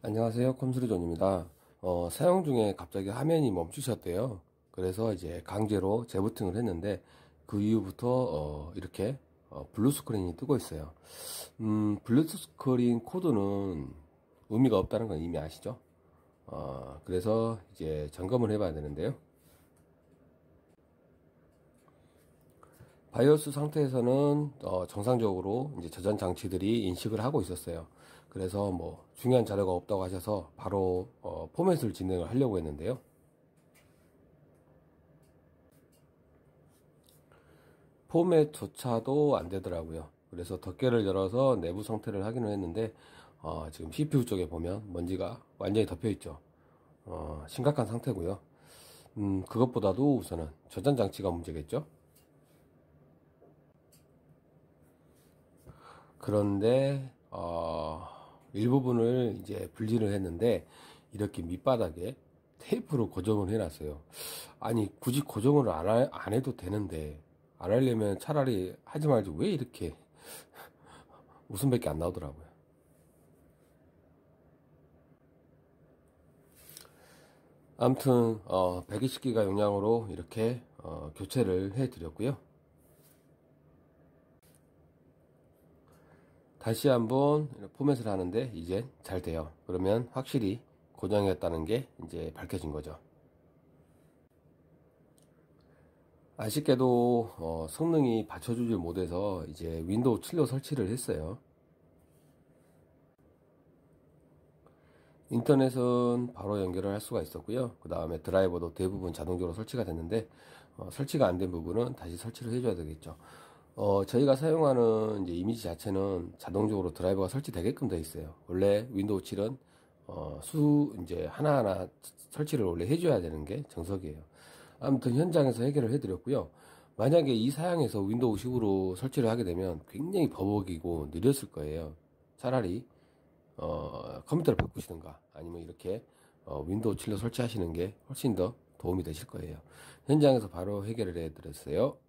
안녕하세요 컴스루존입니다 어, 사용 중에 갑자기 화면이 멈추셨대요 그래서 이제 강제로 재부팅을 했는데 그 이후부터 어, 이렇게 어, 블루 스크린이 뜨고 있어요 음, 블루 스크린 코드는 의미가 없다는 건 이미 아시죠 어, 그래서 이제 점검을 해 봐야 되는데요 바이 o 스 상태에서는 어, 정상적으로 이제 저장 장치들이 인식을 하고 있었어요. 그래서 뭐 중요한 자료가 없다고 하셔서 바로 어, 포맷을 진행을 하려고 했는데요. 포맷조차도 안 되더라고요. 그래서 덮개를 열어서 내부 상태를 확인을 했는데 어, 지금 CPU 쪽에 보면 먼지가 완전히 덮여 있죠. 어, 심각한 상태고요. 음, 그것보다도 우선은 저장 장치가 문제겠죠. 그런데 어, 일부분을 이제 분리를 했는데 이렇게 밑바닥에 테이프로 고정을 해놨어요. 아니 굳이 고정을 안, 하, 안 해도 되는데 안 하려면 차라리 하지 말지 왜 이렇게 웃음밖에 안 나오더라고요. 암튼 어, 120기가 용량으로 이렇게 어, 교체를 해드렸고요. 다시 한번 포맷을 하는데 이제 잘 돼요 그러면 확실히 고장이었다는게 이제 밝혀진 거죠 아쉽게도 어, 성능이 받쳐주질 못해서 이제 윈도우 7로 설치를 했어요 인터넷은 바로 연결을 할 수가 있었고요 그 다음에 드라이버도 대부분 자동적으로 설치가 됐는데 어, 설치가 안 된 부분은 다시 설치를 해줘야 되겠죠 어, 저희가 사용하는 이제 이미지 자체는 자동적으로 드라이버가 설치되게끔 되어 있어요. 원래 윈도우 7은 어, 수 이제 하나하나 설치를 원래 해줘야 되는 게 정석이에요. 아무튼 현장에서 해결을 해드렸고요. 만약에 이 사양에서 윈도우 10으로 설치를 하게 되면 굉장히 버벅이고 느렸을 거예요. 차라리 어, 컴퓨터를 바꾸시든가 아니면 이렇게 어, 윈도우 7로 설치하시는 게 훨씬 더 도움이 되실 거예요. 현장에서 바로 해결을 해드렸어요.